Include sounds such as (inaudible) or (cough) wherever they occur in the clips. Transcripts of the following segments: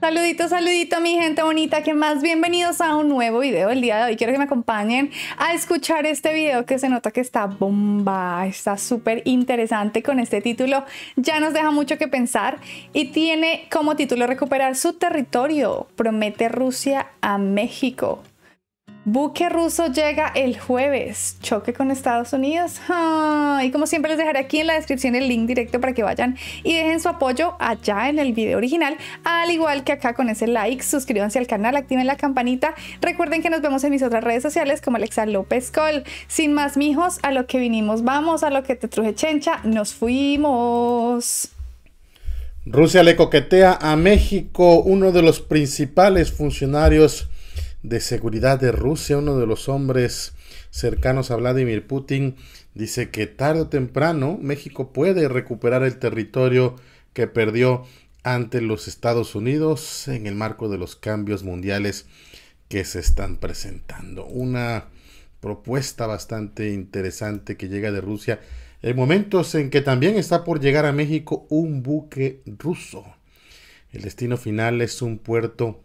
Saludito, saludito mi gente bonita, que más bienvenidos a un nuevo video el día de hoy. Quiero que me acompañen a escuchar este video que se nota que está bomba, está súper interesante con este título. Ya nos deja mucho que pensar y tiene como título recuperar su territorio, promete Rusia a México. Buque ruso llega el jueves. Choque con Estados Unidos. Ah, y como siempre les dejaré aquí en la descripción el link directo para que vayan y dejen su apoyo allá en el video original. Al igual que acá con ese like, suscríbanse al canal, activen la campanita. Recuerden que nos vemos en mis otras redes sociales como Alexa López Col. Sin más mijos, a lo que vinimos vamos, a lo que te truje chencha, nos fuimos. Rusia le coquetea a México, uno de los principales funcionarios de Seguridad de Rusia, uno de los hombres cercanos a Vladimir Putin, dice que tarde o temprano México puede recuperar el territorio que perdió ante los Estados Unidos en el marco de los cambios mundiales que se están presentando. Una propuesta bastante interesante que llega de Rusia en momentos en que también está por llegar a México un buque ruso. El destino final es un puerto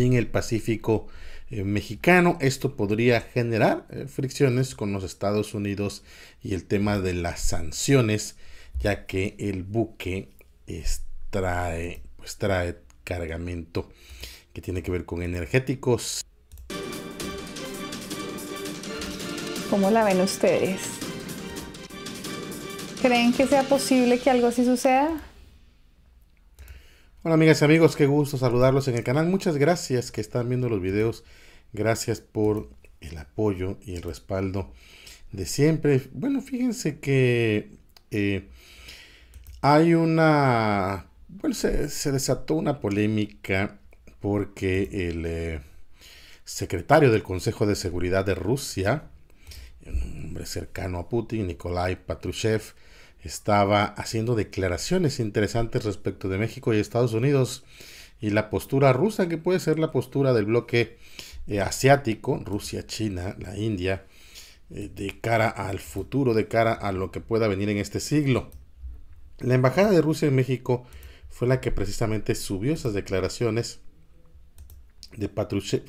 en el Pacífico eh, mexicano. Esto podría generar eh, fricciones con los Estados Unidos y el tema de las sanciones, ya que el buque extrae, pues, trae cargamento que tiene que ver con energéticos. ¿Cómo la ven ustedes? ¿Creen que sea posible que algo así suceda? Hola amigas y amigos, qué gusto saludarlos en el canal. Muchas gracias que están viendo los videos. Gracias por el apoyo y el respaldo de siempre. Bueno, fíjense que eh, hay una... Bueno, se, desató una polémica porque el eh, secretario del Consejo de Seguridad de Rusia, un hombre cercano a Putin, Nikolai Patrushev, estaba haciendo declaraciones interesantes respecto de México y Estados Unidos y la postura rusa, que puede ser la postura del bloque eh, asiático, Rusia, China, la India, eh, de cara al futuro, de cara a lo que pueda venir en este siglo. La Embajada de Rusia en México fue la que precisamente subió esas declaraciones de Patrushev,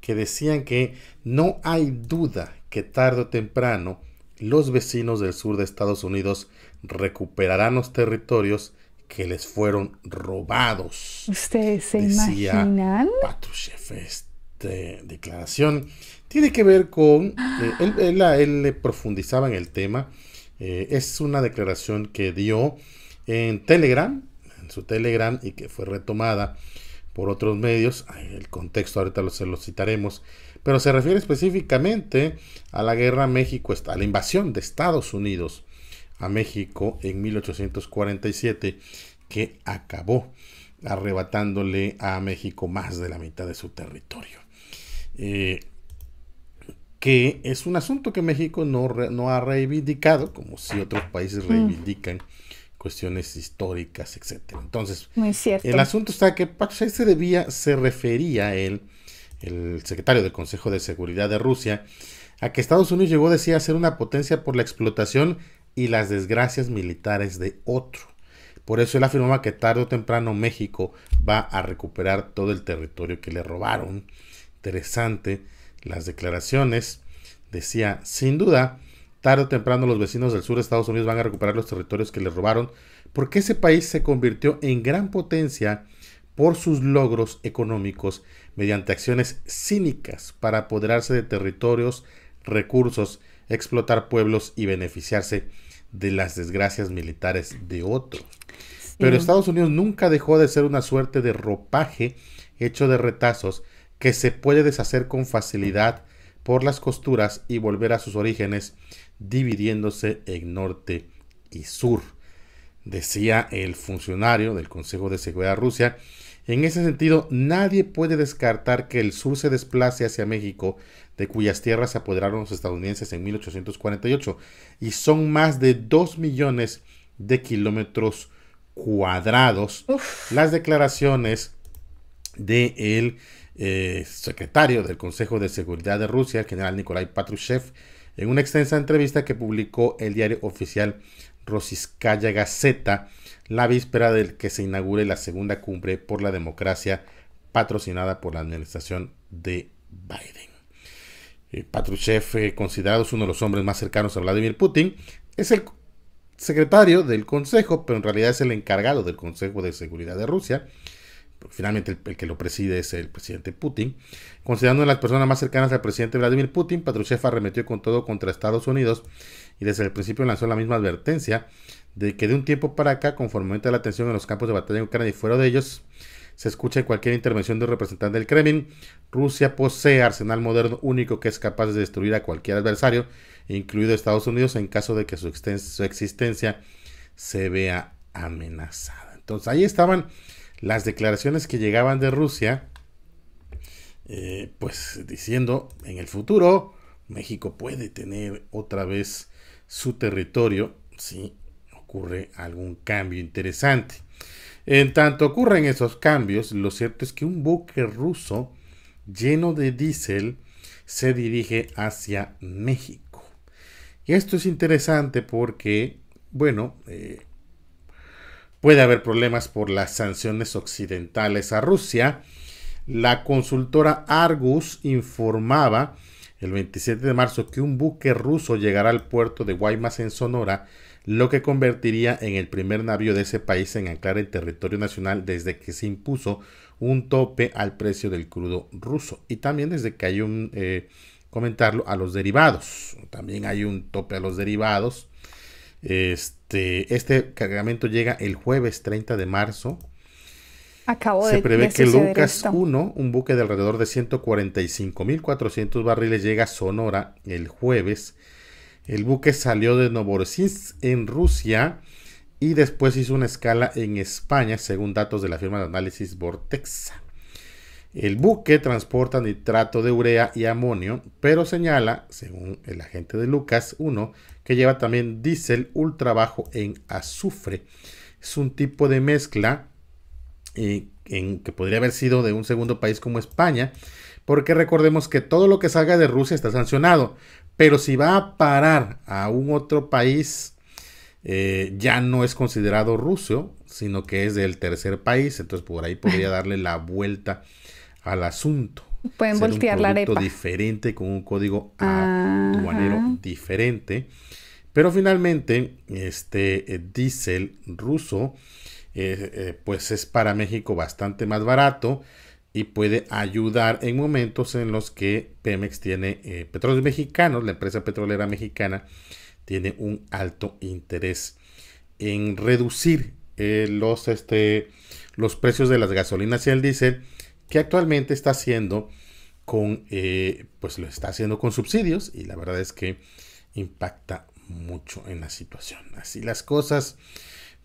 que decían que no hay duda que tarde o temprano los vecinos del sur de Estados Unidos recuperarán los territorios que les fueron robados. ¿Ustedes se imaginan? Patrushev, esta declaración tiene que ver con... Eh, (gasps) él, ah, profundizaba en el tema. Eh, es una declaración que dio en Telegram, en su Telegram, y que fue retomada por otros medios, el contexto ahorita lo, se lo citaremos, pero se refiere específicamente a la guerra México, a la invasión de Estados Unidos a México en 1847, que acabó arrebatándole a México más de la mitad de su territorio. Eh, que es un asunto que México no, ha reivindicado, como si otros países mm. reivindican cuestiones históricas, etcétera. Entonces, el asunto está que pax se debía, se refería él, el secretario del Consejo de Seguridad de Rusia, a que Estados Unidos llegó, decía, a ser una potencia por la explotación y las desgracias militares de otro. Por eso él afirmaba que tarde o temprano México va a recuperar todo el territorio que le robaron. Interesante las declaraciones. Decía, sin duda, Tarde o temprano los vecinos del sur de Estados Unidos van a recuperar los territorios que les robaron porque ese país se convirtió en gran potencia por sus logros económicos mediante acciones cínicas para apoderarse de territorios, recursos, explotar pueblos y beneficiarse de las desgracias militares de otros. Pero Estados Unidos nunca dejó de ser una suerte de ropaje hecho de retazos que se puede deshacer con facilidad por las costuras y volver a sus orígenes dividiéndose en norte y sur, decía el funcionario del Consejo de Seguridad de Rusia. En ese sentido, nadie puede descartar que el sur se desplace hacia México, de cuyas tierras se apoderaron los estadounidenses en 1848, y son más de 2 millones de kilómetros cuadrados. Las declaraciones del de eh, secretario del Consejo de Seguridad de Rusia, el general Nikolai Patrushev, en una extensa entrevista que publicó el diario oficial Rosiskaya Gazeta, la víspera del que se inaugure la segunda cumbre por la democracia patrocinada por la administración de Biden. Eh, Patrushev, eh, considerado uno de los hombres más cercanos a Vladimir Putin, es el secretario del Consejo, pero en realidad es el encargado del Consejo de Seguridad de Rusia, finalmente el, que lo preside es el presidente Putin. Considerando las personas más cercanas al presidente Vladimir Putin, Patrushev arremetió con todo contra Estados Unidos y desde el principio lanzó la misma advertencia de que de un tiempo para acá, conforme aumenta la tensión en los campos de batalla en Ucrania y fuera de ellos, se escucha cualquier intervención de un representante del Kremlin, Rusia posee arsenal moderno único que es capaz de destruir a cualquier adversario, incluido Estados Unidos, en caso de que su, su existencia se vea amenazada. Entonces ahí estaban las declaraciones que llegaban de Rusia, eh, pues diciendo, en el futuro México puede tener otra vez su territorio si ocurre algún cambio interesante. En tanto ocurren esos cambios, lo cierto es que un buque ruso lleno de diésel se dirige hacia México. Y esto es interesante porque, bueno, eh, Puede haber problemas por las sanciones occidentales a Rusia. La consultora Argus informaba el 27 de marzo que un buque ruso llegará al puerto de Guaymas en Sonora, lo que convertiría en el primer navío de ese país en anclar el territorio nacional desde que se impuso un tope al precio del crudo ruso y también desde que hay un eh, comentarlo a los derivados. También hay un tope a los derivados este, este, cargamento llega el jueves 30 de marzo. Se prevé que Lucas 1, un buque de alrededor de 145.400 barriles, llega a Sonora el jueves. El buque salió de Novorossiysk en Rusia y después hizo una escala en España, según datos de la firma de análisis Vortexa. El buque transporta nitrato de urea y amonio, pero señala, según el agente de Lucas 1, que lleva también diésel ultra bajo en azufre. Es un tipo de mezcla eh, en, que podría haber sido de un segundo país como España, porque recordemos que todo lo que salga de Rusia está sancionado, pero si va a parar a un otro país, eh, ya no es considerado ruso, sino que es del tercer país, entonces por ahí podría (laughs) darle la vuelta al asunto. Pueden voltear la arepa. diferente, con un código aduanero diferente. Pero finalmente, este eh, diésel ruso, eh, eh, pues es para México bastante más barato y puede ayudar en momentos en los que Pemex tiene petróleos mexicanos, la empresa petrolera mexicana, tiene un alto interés en reducir los, este, los precios de las gasolinas y el diésel que actualmente está haciendo con, eh, pues lo está haciendo con subsidios y la verdad es que impacta mucho en la situación. Así las cosas,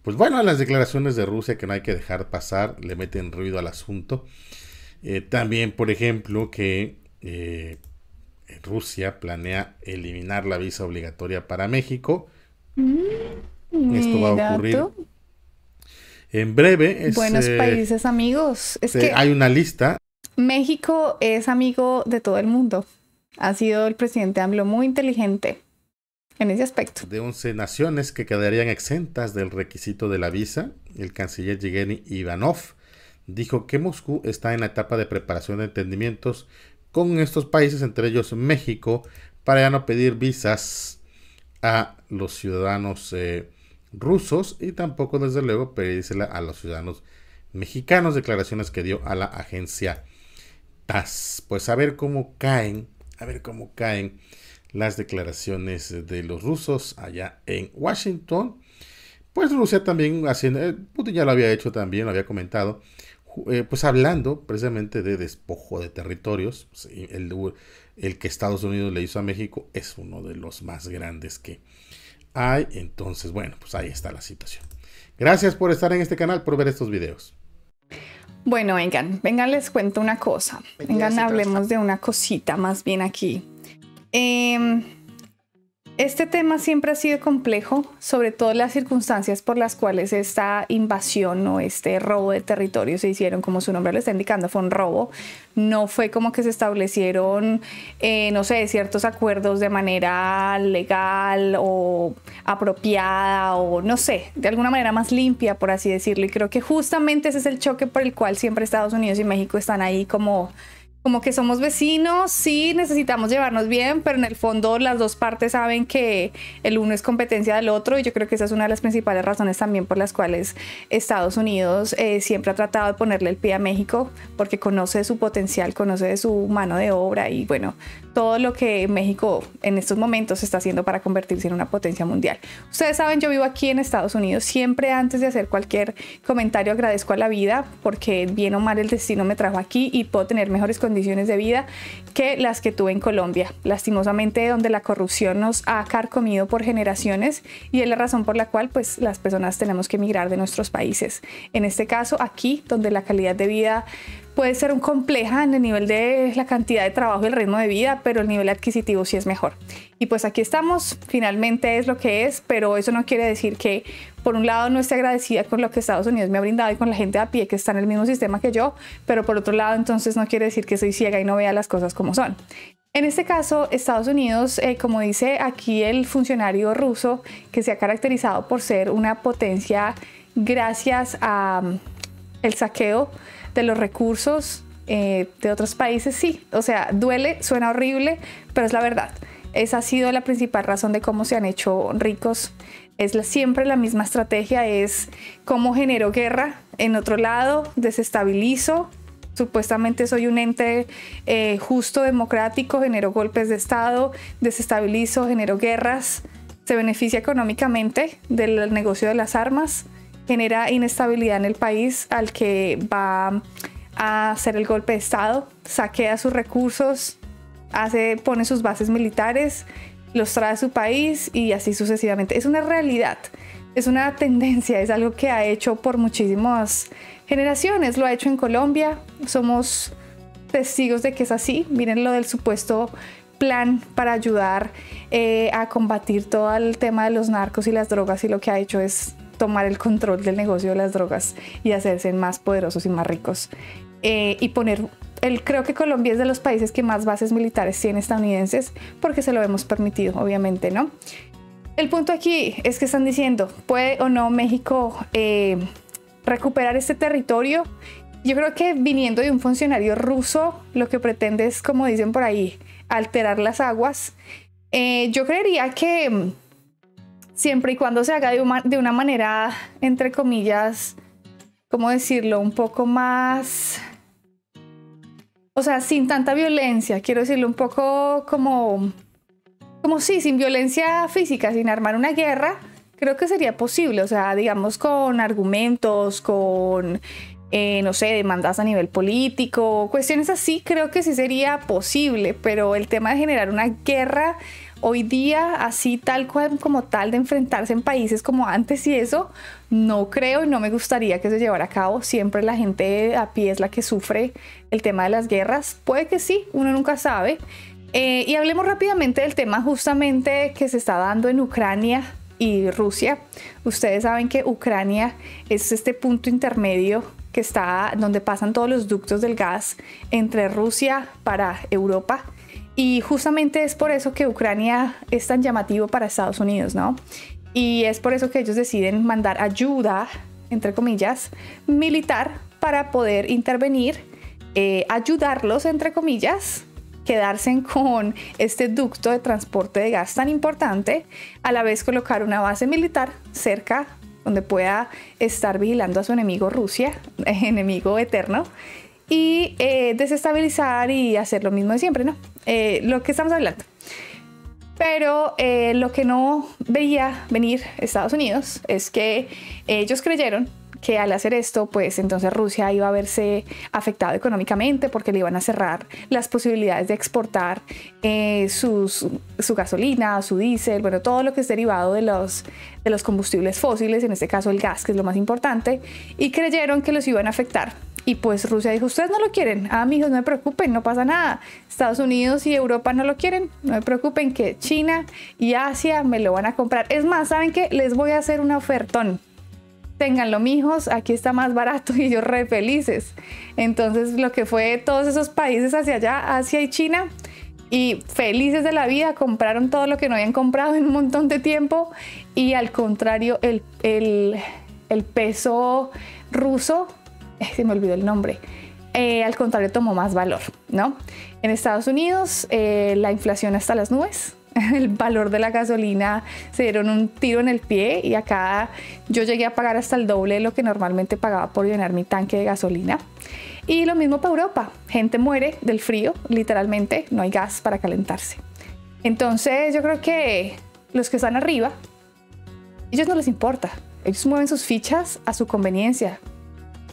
pues bueno, las declaraciones de Rusia que no hay que dejar pasar, le meten ruido al asunto. Eh, también, por ejemplo, que eh, Rusia planea eliminar la visa obligatoria para México. Mm, Esto va a ocurrir. En breve. Es, Buenos este, países amigos. Es este, que hay una lista. México es amigo de todo el mundo. Ha sido el presidente AMLO muy inteligente en ese aspecto. De 11 naciones que quedarían exentas del requisito de la visa, el canciller Yevgeny Ivanov dijo que Moscú está en la etapa de preparación de entendimientos con estos países, entre ellos México, para ya no pedir visas a los ciudadanos eh, rusos y tampoco desde luego pedírsela a los ciudadanos mexicanos, declaraciones que dio a la agencia TAS. Pues a ver cómo caen, a ver cómo caen las declaraciones de los rusos allá en Washington. Pues Rusia también haciendo, eh, Putin ya lo había hecho también, lo había comentado, eh, pues hablando precisamente de despojo de territorios, pues, el, el que Estados Unidos le hizo a México es uno de los más grandes que, Ay, Entonces, bueno, pues ahí está la situación. Gracias por estar en este canal, por ver estos videos. Bueno, vengan, vengan, les cuento una cosa. Vengan, hablemos de una cosita más bien aquí. Eh, este tema siempre ha sido complejo, sobre todo las circunstancias por las cuales esta invasión o este robo de territorio se hicieron, como su nombre lo está indicando, fue un robo. No fue como que se establecieron, eh, no sé, ciertos acuerdos de manera legal o apropiada o no sé, de alguna manera más limpia, por así decirlo. Y creo que justamente ese es el choque por el cual siempre Estados Unidos y México están ahí como como que somos vecinos, sí necesitamos llevarnos bien, pero en el fondo las dos partes saben que el uno es competencia del otro y yo creo que esa es una de las principales razones también por las cuales Estados Unidos eh, siempre ha tratado de ponerle el pie a México porque conoce su potencial, conoce de su mano de obra y bueno, todo lo que México en estos momentos está haciendo para convertirse en una potencia mundial. Ustedes saben, yo vivo aquí en Estados Unidos, siempre antes de hacer cualquier comentario agradezco a la vida porque bien o mal el destino me trajo aquí y puedo tener mejores condiciones de vida que las que tuve en Colombia, lastimosamente donde la corrupción nos ha carcomido por generaciones y es la razón por la cual pues las personas tenemos que emigrar de nuestros países. En este caso aquí, donde la calidad de vida puede ser un compleja en el nivel de la cantidad de trabajo y el ritmo de vida, pero el nivel adquisitivo sí es mejor. Y pues aquí estamos, finalmente es lo que es, pero eso no quiere decir que por un lado no esté agradecida con lo que Estados Unidos me ha brindado y con la gente a pie que está en el mismo sistema que yo, pero por otro lado entonces no quiere decir que soy ciega y no vea las cosas como son. En este caso, Estados Unidos, eh, como dice aquí el funcionario ruso, que se ha caracterizado por ser una potencia gracias a el saqueo de los recursos eh, de otros países, sí. O sea, duele, suena horrible, pero es la verdad. Esa ha sido la principal razón de cómo se han hecho ricos. Es siempre la misma estrategia, es cómo genero guerra en otro lado, desestabilizo, supuestamente soy un ente eh, justo, democrático, genero golpes de Estado, desestabilizo, genero guerras, se beneficia económicamente del negocio de las armas genera inestabilidad en el país al que va a hacer el golpe de Estado, saquea sus recursos, hace, pone sus bases militares, los trae a su país y así sucesivamente. Es una realidad, es una tendencia, es algo que ha hecho por muchísimas generaciones, lo ha hecho en Colombia, somos testigos de que es así, miren lo del supuesto plan para ayudar eh, a combatir todo el tema de los narcos y las drogas y lo que ha hecho es tomar el control del negocio de las drogas y hacerse más poderosos y más ricos. Eh, y poner, el, creo que Colombia es de los países que más bases militares tiene estadounidenses porque se lo hemos permitido, obviamente, ¿no? El punto aquí es que están diciendo, ¿puede o no México eh, recuperar este territorio? Yo creo que viniendo de un funcionario ruso, lo que pretende es, como dicen por ahí, alterar las aguas. Eh, yo creería que siempre y cuando se haga de una, manera, entre comillas, ¿cómo decirlo? Un poco más... O sea, sin tanta violencia, quiero decirlo, un poco como... Como sí, sin violencia física, sin armar una guerra, creo que sería posible. O sea, digamos con argumentos, con eh, no sé, demandas a nivel político, cuestiones así, creo que sí sería posible, pero el tema de generar una guerra Hoy día, así tal cual como tal de enfrentarse en países como antes y eso, no creo y no me gustaría que se llevara a cabo. Siempre la gente a pie es la que sufre el tema de las guerras. Puede que sí, uno nunca sabe. Eh, y hablemos rápidamente del tema justamente que se está dando en Ucrania y Rusia. Ustedes saben que Ucrania es este punto intermedio que está donde pasan todos los ductos del gas entre Rusia para Europa y justamente es por eso que Ucrania es tan llamativo para Estados Unidos, ¿no? Y es por eso que ellos deciden mandar ayuda, entre comillas, militar para poder intervenir, eh, ayudarlos, entre comillas, quedarse con este ducto de transporte de gas tan importante, a la vez colocar una base militar cerca donde pueda estar vigilando a su enemigo Rusia, (laughs) enemigo eterno, y eh, desestabilizar y hacer lo mismo de siempre, ¿no? Eh, lo que estamos hablando. Pero eh, lo que no veía venir Estados Unidos es que ellos creyeron que al hacer esto, pues entonces Rusia iba a verse afectado económicamente porque le iban a cerrar las posibilidades de exportar su gasolina, su diésel, bueno, todo lo que es derivado de los combustibles fósiles, en este caso el gas, que es lo más importante, y creyeron que los iban a afectar y pues Rusia dijo, ustedes no lo quieren, Ah, amigos, no me preocupen, no pasa nada. Estados Unidos y Europa no lo quieren, no me preocupen que China y Asia me lo van a comprar. Es más, ¿saben qué? Les voy a hacer un ofertón. Ténganlo, mijos, aquí está más barato (laughs) y ellos re felices. Entonces, lo que fue todos esos países hacia allá, Asia y China, y felices de la vida, compraron todo lo que no habían comprado en un montón de tiempo y al contrario, el, el peso ruso (laughs) se me olvidó el nombre, eh, al contrario tomó más valor, ¿no? En Estados Unidos eh, la inflación hasta las nubes, (laughs) el valor de la gasolina se dieron un tiro en el pie y acá yo llegué a pagar hasta el doble de lo que normalmente pagaba por llenar mi tanque de gasolina. Y lo mismo para Europa, gente muere del frío, literalmente no hay gas para calentarse. Entonces yo creo que los que están arriba, ellos no les importa, ellos mueven sus fichas a su conveniencia,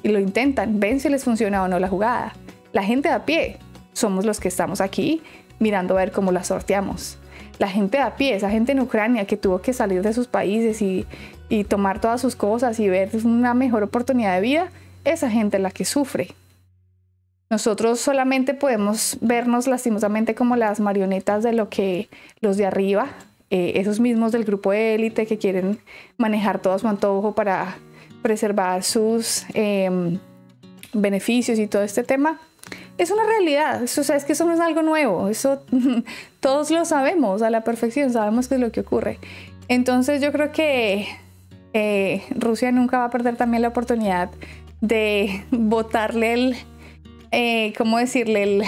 y lo intentan, ven si les funciona o no la jugada. La gente a pie somos los que estamos aquí mirando a ver cómo la sorteamos. La gente a pie, esa gente en Ucrania que tuvo que salir de sus países y, tomar todas sus cosas y ver una mejor oportunidad de vida, esa gente es la que sufre. Nosotros solamente podemos vernos lastimosamente como las marionetas de lo que los de arriba, eh, esos mismos del grupo de élite que quieren manejar todo su antojo para preservar sus em, beneficios y todo este tema, es una realidad. O sea, es que eso no es algo nuevo. Eso (laughs) todos lo sabemos a la perfección, sabemos que es lo que ocurre. Entonces yo creo que eh, Rusia nunca va a perder también la oportunidad de votarle el, eh, ¿cómo decirle? El,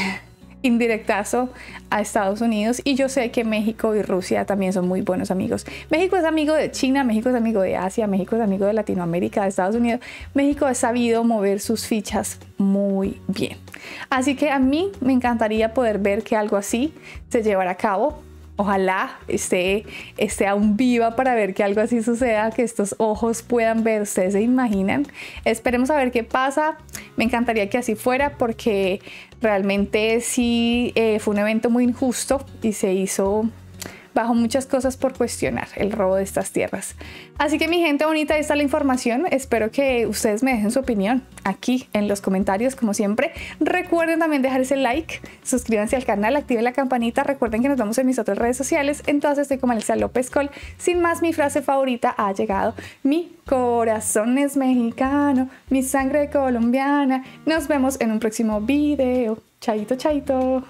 indirectazo a Estados Unidos y yo sé que México y Rusia también son muy buenos amigos. México es amigo de China, México es amigo de Asia, México es amigo de Latinoamérica, de Estados Unidos. México ha sabido mover sus fichas muy bien. Así que a mí me encantaría poder ver que algo así se llevará a cabo Ojalá esté, esté aún viva para ver que algo así suceda, que estos ojos puedan ver, ustedes se imaginan. Esperemos a ver qué pasa. Me encantaría que así fuera porque realmente sí eh, fue un evento muy injusto y se hizo bajo muchas cosas por cuestionar el robo de estas tierras. Así que mi gente bonita, ahí está la información. Espero que ustedes me dejen su opinión aquí en los comentarios, como siempre. Recuerden también dejar ese like, suscríbanse al canal, activen la campanita. Recuerden que nos vemos en mis otras redes sociales. Entonces estoy como Alicia López Col. Sin más, mi frase favorita ha llegado. Mi corazón es mexicano, mi sangre colombiana. Nos vemos en un próximo video. Chaito, chaito.